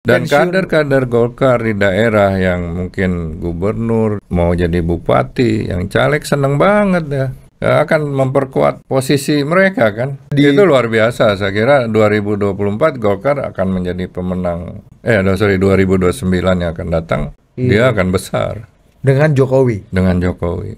Dan kader-kader Golkar di daerah yang mungkin gubernur, mau jadi bupati, yang caleg seneng banget ya. Akan memperkuat posisi mereka kan. Di... Itu luar biasa. Saya kira 2024 Golkar akan menjadi pemenang. Eh, sorry, 2029 yang akan datang. Iya. Dia akan besar. Dengan Jokowi? Dengan Jokowi.